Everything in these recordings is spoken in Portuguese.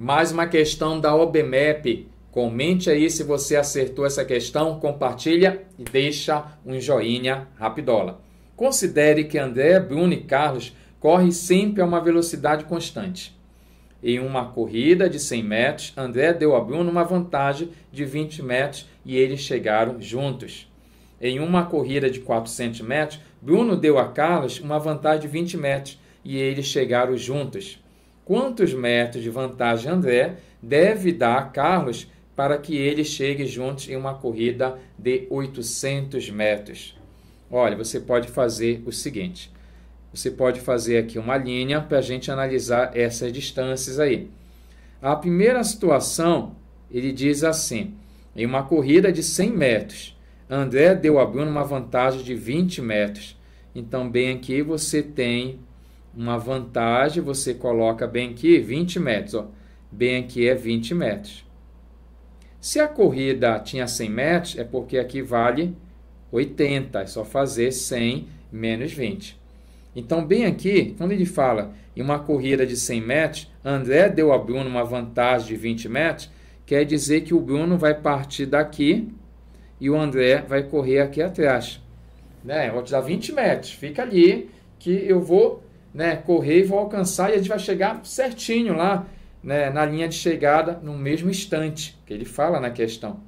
Mais uma questão da OBMEP. Comente aí se você acertou essa questão, compartilha e deixa um joinha rapidola. Considere que André Bruno e Carlos correm sempre a uma velocidade constante. Em uma corrida de 100 metros, André deu a Bruno uma vantagem de 20 metros e eles chegaram juntos. Em uma corrida de 400 metros, Bruno deu a Carlos uma vantagem de 20 metros e eles chegaram juntos quantos metros de vantagem André deve dar a Carlos para que ele chegue juntos em uma corrida de 800 metros. Olha, você pode fazer o seguinte: você pode fazer aqui uma linha para a gente analisar essas distâncias aí. A primeira situação, ele diz assim: em uma corrida de 100 metros, André deu a Bruno uma vantagem de 20 metros. Então, bem aqui você tem uma vantagem, você coloca bem aqui 20 metros. Ó. Bem aqui é 20 metros. Se a corrida tinha 100 metros, é porque aqui vale 80. É só fazer 100 menos 20. Então, bem aqui, quando ele fala em uma corrida de 100 metros, André deu a Bruno uma vantagem de 20 metros, quer dizer que o Bruno vai partir daqui e o André vai correr aqui atrás. Né? Eu vou te dar 20 metros, fica ali que eu vou né, correr e vou alcançar e a gente vai chegar certinho lá, né, na linha de chegada, no mesmo instante que ele fala na questão.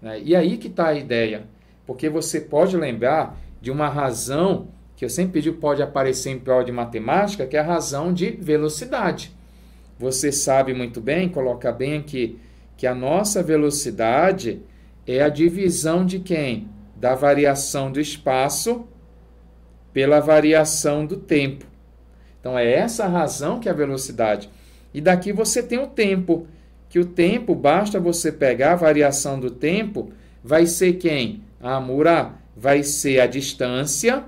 Né? E aí que está a ideia, porque você pode lembrar de uma razão que eu sempre pedi pode aparecer em prova de matemática, que é a razão de velocidade. Você sabe muito bem, coloca bem aqui, que a nossa velocidade é a divisão de quem? Da variação do espaço pela variação do tempo. Então é essa a razão que é a velocidade. E daqui você tem o tempo, que o tempo, basta você pegar a variação do tempo, vai ser quem? A amura vai ser a distância,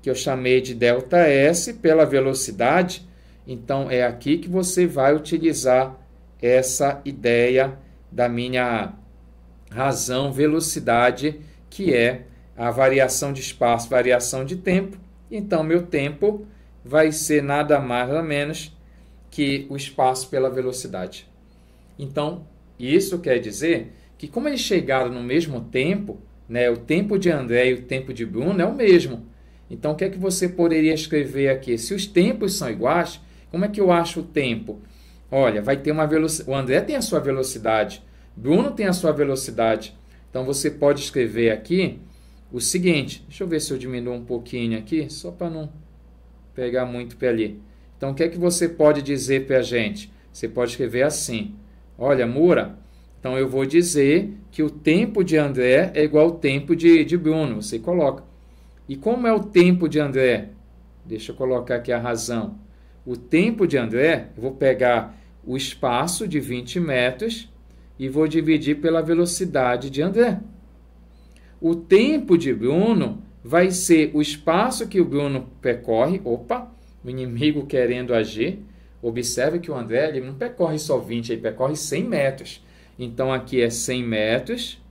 que eu chamei de delta S, pela velocidade. Então é aqui que você vai utilizar essa ideia da minha razão velocidade, que é a variação de espaço, variação de tempo. Então, meu tempo vai ser nada mais nada menos que o espaço pela velocidade. Então, isso quer dizer que como eles chegaram no mesmo tempo, né, o tempo de André e o tempo de Bruno é o mesmo. Então, o que é que você poderia escrever aqui? Se os tempos são iguais, como é que eu acho o tempo? Olha, vai ter uma velocidade. O André tem a sua velocidade, Bruno tem a sua velocidade. Então, você pode escrever aqui o seguinte: deixa eu ver se eu diminuo um pouquinho aqui, só para não pegar muito para ali. Então, o que é que você pode dizer para a gente? Você pode escrever assim: Olha, Mura, então eu vou dizer que o tempo de André é igual ao tempo de, de Bruno. Você coloca. E como é o tempo de André? Deixa eu colocar aqui a razão. O tempo de André, eu vou pegar o espaço de 20 metros e vou dividir pela velocidade de André. O tempo de Bruno vai ser o espaço que o Bruno percorre. Opa, o inimigo querendo agir. Observe que o André ele não percorre só 20, ele percorre 100 metros. Então aqui é 100 metros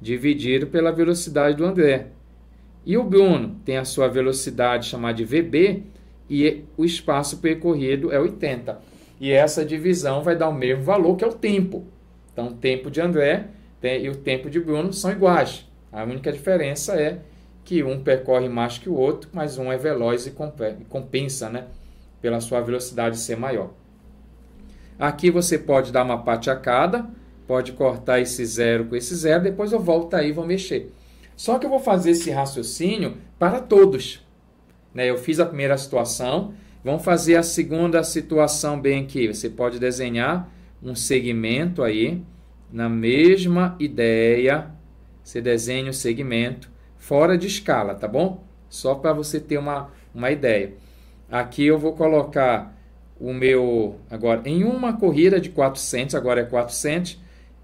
dividido pela velocidade do André. E o Bruno tem a sua velocidade chamada de VB e o espaço percorrido é 80. E essa divisão vai dar o mesmo valor que é o tempo. Então o tempo de André e o tempo de Bruno são iguais. A única diferença é que um percorre mais que o outro, mas um é veloz e compensa, né? Pela sua velocidade ser maior. Aqui você pode dar uma cada, pode cortar esse zero com esse zero, depois eu volto aí e vou mexer. Só que eu vou fazer esse raciocínio para todos. Né? Eu fiz a primeira situação, vamos fazer a segunda situação bem aqui. Você pode desenhar um segmento aí, na mesma ideia, você desenha o segmento, fora de escala, tá bom? Só para você ter uma, uma ideia. Aqui eu vou colocar o meu, agora, em uma corrida de 400, agora é 400,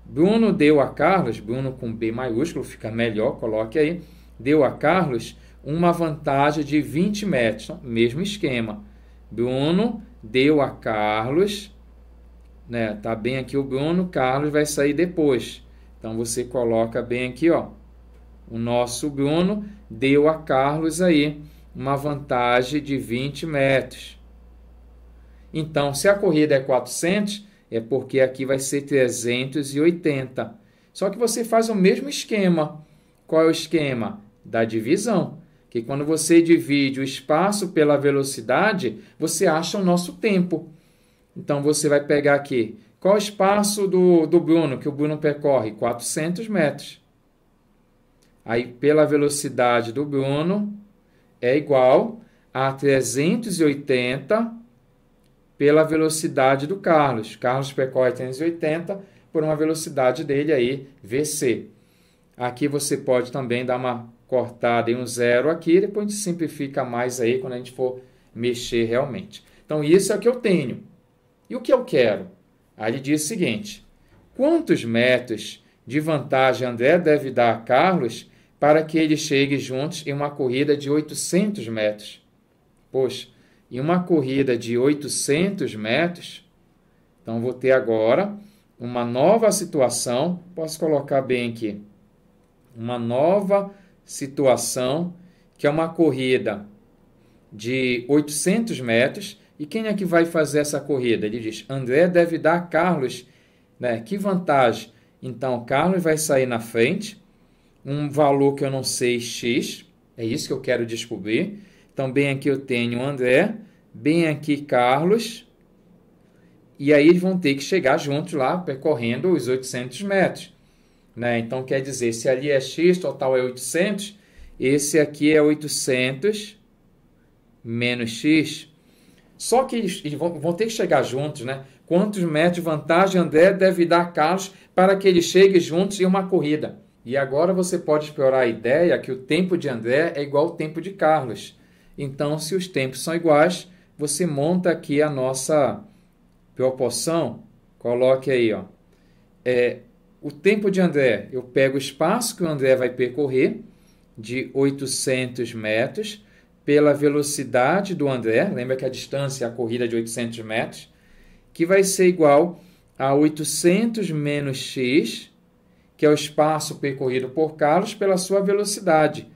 Bruno deu a Carlos, Bruno com B maiúsculo, fica melhor, coloque aí, deu a Carlos uma vantagem de 20 metros, então, mesmo esquema. Bruno deu a Carlos, né? Tá bem aqui o Bruno, Carlos vai sair depois. Então você coloca bem aqui, ó. O nosso Bruno deu a Carlos aí uma vantagem de 20 metros. Então, se a corrida é 400, é porque aqui vai ser 380. Só que você faz o mesmo esquema. Qual é o esquema? Da divisão. Que quando você divide o espaço pela velocidade, você acha o nosso tempo. Então você vai pegar aqui. Qual é o espaço do, do Bruno que o Bruno percorre? 400 metros aí pela velocidade do Bruno, é igual a 380 pela velocidade do Carlos. Carlos percorre é 380 por uma velocidade dele aí, VC. Aqui você pode também dar uma cortada em um zero aqui, depois a gente simplifica mais aí quando a gente for mexer realmente. Então, isso é o que eu tenho. E o que eu quero? Aí ele diz o seguinte, quantos metros de vantagem André deve dar a Carlos para que ele chegue juntos em uma corrida de 800 metros. Poxa, em uma corrida de 800 metros, então vou ter agora uma nova situação, posso colocar bem aqui, uma nova situação que é uma corrida de 800 metros. E quem é que vai fazer essa corrida? Ele diz: André deve dar a Carlos, né? Que vantagem! Então Carlos vai sair na frente um valor que eu não sei, x. É isso que eu quero descobrir. Então, bem aqui eu tenho André, bem aqui Carlos. E aí eles vão ter que chegar juntos lá, percorrendo os 800 metros. Né? Então, quer dizer, se ali é x, total é 800, esse aqui é 800 menos x. Só que eles, eles vão, vão, ter que chegar juntos, né? Quantos metros de vantagem André deve dar a Carlos para que eles cheguem juntos em uma corrida? E agora você pode explorar a ideia que o tempo de André é igual ao tempo de Carlos. Então, se os tempos são iguais, você monta aqui a nossa proporção. Coloque aí, ó. É, o tempo de André, eu pego o espaço que o André vai percorrer, de 800 metros, pela velocidade do André, lembra que a distância é a corrida de 800 metros, que vai ser igual a 800 menos x que é o espaço percorrido por Carlos pela sua velocidade,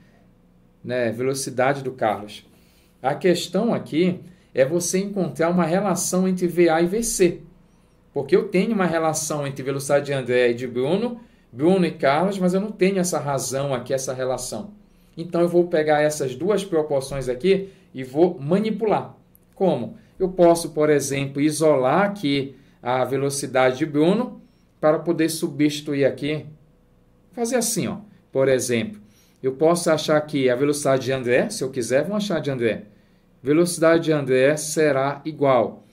né? Velocidade do Carlos. A questão aqui é você encontrar uma relação entre VA e VC. Porque eu tenho uma relação entre velocidade de André e de Bruno, Bruno e Carlos, mas eu não tenho essa razão aqui, essa relação. Então eu vou pegar essas duas proporções aqui e vou manipular. Como? Eu posso, por exemplo, isolar aqui a velocidade de Bruno para poder substituir aqui, fazer assim, ó. Por exemplo, eu posso achar aqui a velocidade de André, se eu quiser, vamos achar de André. Velocidade de André será igual.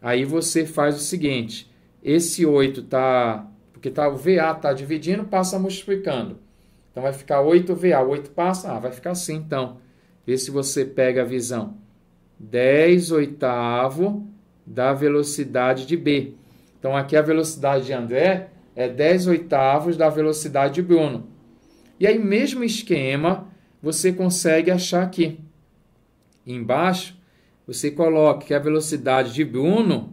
Aí você faz o seguinte, esse 8 tá, porque tá o VA tá dividindo, passa multiplicando. Então vai ficar 8 VA, 8 passa, ah, vai ficar assim então. Vê se você pega a visão. 10 oitavo da velocidade de B. Então aqui a velocidade de André é 10 oitavos da velocidade de Bruno. E aí, mesmo esquema, você consegue achar aqui. Embaixo, você coloca que a velocidade de Bruno,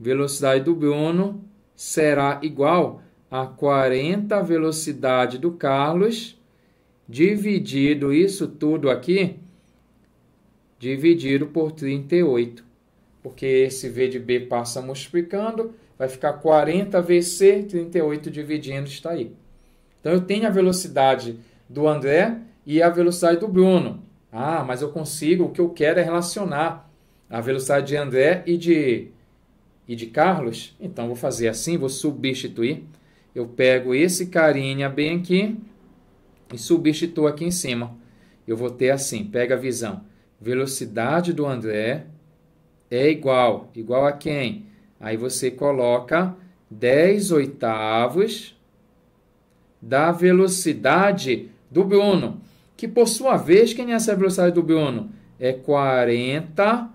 velocidade do Bruno, será igual a 40 velocidade do Carlos, dividido isso tudo aqui, dividido por 38 porque esse V de B passa multiplicando, vai ficar 40 c 38 dividindo, está aí. Então eu tenho a velocidade do André e a velocidade do Bruno. Ah, mas eu consigo, o que eu quero é relacionar a velocidade de André e de, e de Carlos. Então vou fazer assim, vou substituir. Eu pego esse carinha bem aqui e substituo aqui em cima. Eu vou ter assim, pega a visão, velocidade do André é igual. Igual a quem? Aí você coloca 10 oitavos da velocidade do Bruno. Que por sua vez, quem é essa velocidade do Bruno? É 40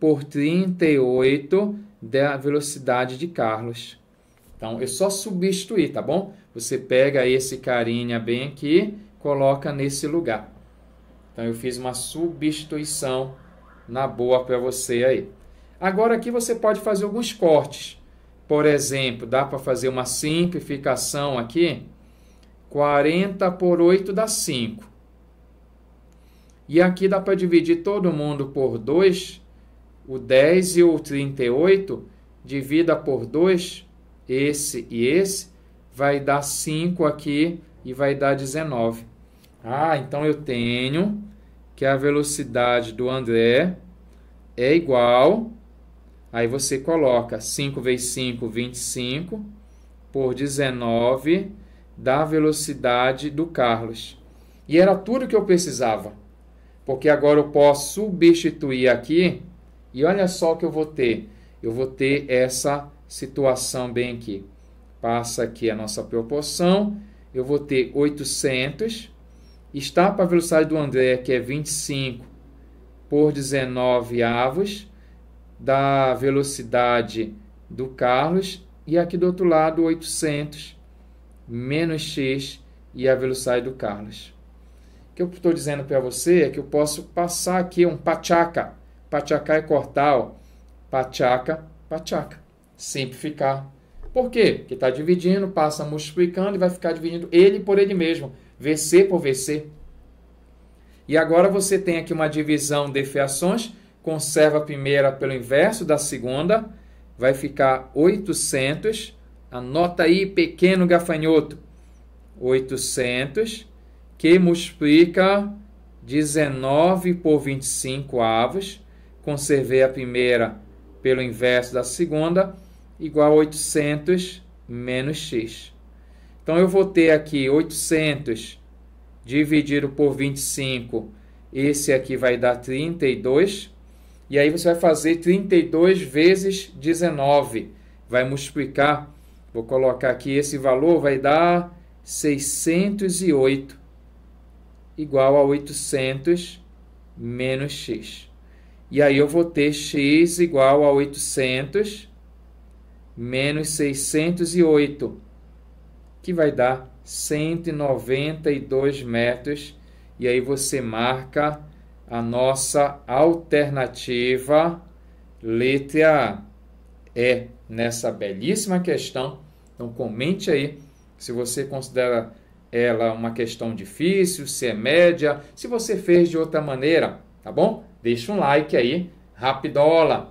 por 38 da velocidade de Carlos. Então, eu só substituir, tá bom? Você pega esse carinha bem aqui, coloca nesse lugar. Então, eu fiz uma substituição na boa para você aí. Agora aqui você pode fazer alguns cortes. Por exemplo, dá para fazer uma simplificação aqui. 40 por 8 dá 5. E aqui dá para dividir todo mundo por 2. O 10 e o 38, divida por 2, esse e esse, vai dar 5 aqui e vai dar 19. Ah, então eu tenho que a velocidade do André é igual. Aí você coloca 5 vezes 5, 25, por 19 da velocidade do Carlos. E era tudo que eu precisava, porque agora eu posso substituir aqui e olha só o que eu vou ter. Eu vou ter essa situação bem aqui. Passa aqui a nossa proporção, eu vou ter 800 Estar para a velocidade do André, que é 25 por 19 avos, da velocidade do Carlos, e aqui do outro lado 800 menos x e a velocidade do Carlos. O que eu estou dizendo para você é que eu posso passar aqui um pachaca. Pachaca é cortar, ó. pachaca, pachaca. Simplificar. Por quê? Porque está dividindo, passa multiplicando e vai ficar dividindo ele por ele mesmo. VC por VC. E agora você tem aqui uma divisão de fiações, conserva a primeira pelo inverso da segunda, vai ficar 800, anota aí, pequeno gafanhoto, 800, que multiplica 19 por 25 avos, conservei a primeira pelo inverso da segunda, igual a 800 menos x. Então eu vou ter aqui 800 dividido por 25, esse aqui vai dar 32. E aí você vai fazer 32 vezes 19. Vai multiplicar, vou colocar aqui esse valor, vai dar 608 igual a 800 menos x. E aí eu vou ter x igual a 800 menos 608 que vai dar 192 metros. E aí você marca a nossa alternativa letra E nessa belíssima questão. Então comente aí se você considera ela uma questão difícil, se é média, se você fez de outra maneira, tá bom? Deixa um like aí, rapidola!